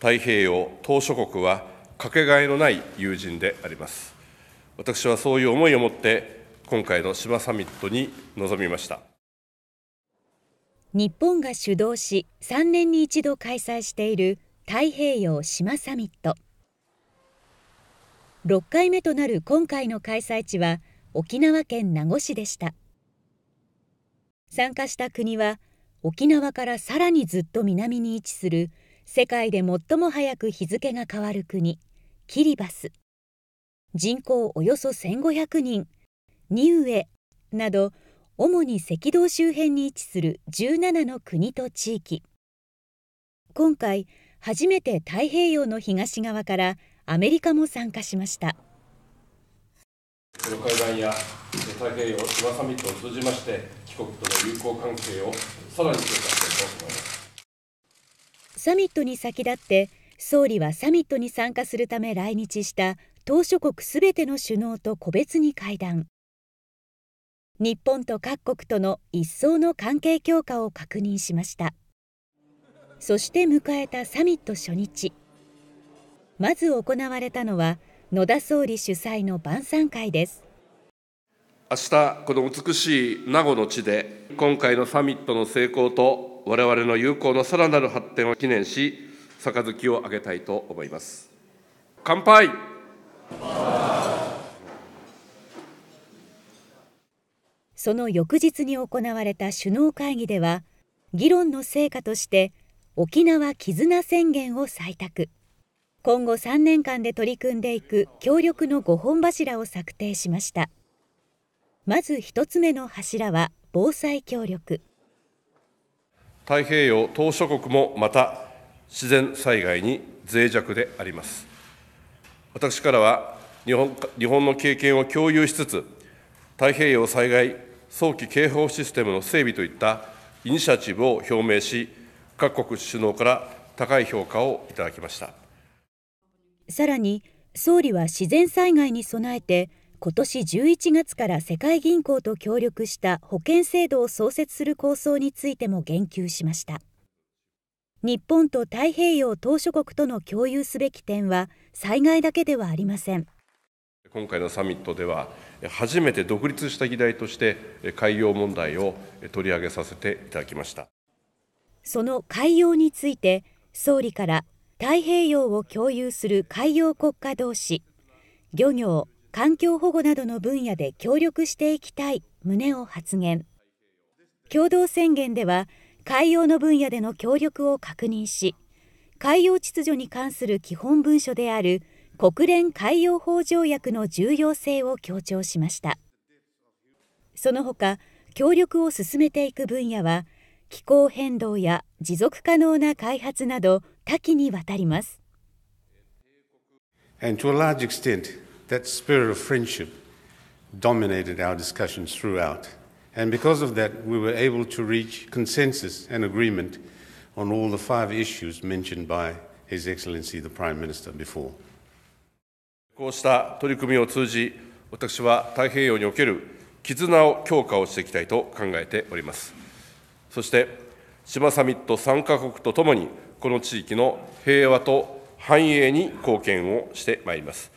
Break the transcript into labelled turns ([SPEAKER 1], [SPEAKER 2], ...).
[SPEAKER 1] 太平洋、島諸国はかけがえのない友人であります。私はそういう思いを持って、今回の島サミットに臨みました。
[SPEAKER 2] 日本が主導し、3年に一度開催している太平洋島サミット。6回目となる今回の開催地は沖縄県名護市でした参加した国は沖縄からさらにずっと南に位置する世界で最も早く日付が変わる国キリバス人口およそ1500人ニウエなど主に赤道周辺に位置する17の国と地域今回初めて太平洋の東側からアメリカも参加しました
[SPEAKER 1] 海岸や太平洋島サミットを通じまして、帰国との友好関係をさらに強化
[SPEAKER 2] サミットに先立って総理はサミットに参加するため来日した島嶼国すべての首脳と個別に会談日本と各国との一層の関係強化を確認しましたそして迎えたサミット初日まず行われたのは野田総理主催の晩餐会です
[SPEAKER 1] 明日この美しい名護の地で今回のサミットの成功と我々の友好のさらなる発展を記念し、杯をあげたいと思います。乾杯
[SPEAKER 2] その翌日に行われた首脳会議では、議論の成果として、沖縄絆宣言を採択。今後3年間で取り組んでいく協力の5本柱を策定しましたまず1つ目の柱は防災協力
[SPEAKER 1] 太平洋島諸国もまた自然災害に脆弱であります私からは日本日本の経験を共有しつつ太平洋災害早期警報システムの整備といったイニシアチブを表明し各国首脳から高い評価をいただきました
[SPEAKER 2] さらに総理は自然災害に備えて今年11月から世界銀行と協力した保険制度を創設する構想についても言及しました日本と太平洋島諸国との共有すべき点は災害だけではありません
[SPEAKER 1] 今回のサミットでは初めて独立した議題として海洋問題を取り上げさせていただきました
[SPEAKER 2] その海洋について総理から太平洋を共有する海洋国家同士漁業環境保護などの分野で協力していきたい旨を発言共同宣言では海洋の分野での協力を確認し海洋秩序に関する基本文書である国連海洋法条約の重要性を強調しましたその他協力を進めていく分野は気候変動や持続可能な開発など多岐にわたります。
[SPEAKER 1] And to a large extent, That spirit of friendship dominated our discussions throughout. And because of that, we were able to reach consensus and agreement on all the five issues mentioned by His Excellency the Prime Minister before. こうした取り組みを通じ、私は太平洋における絆を強化をしていきたいと考えております。そして、島サミット参加国とともに、この地域の平和と繁栄に貢献をしてまいります。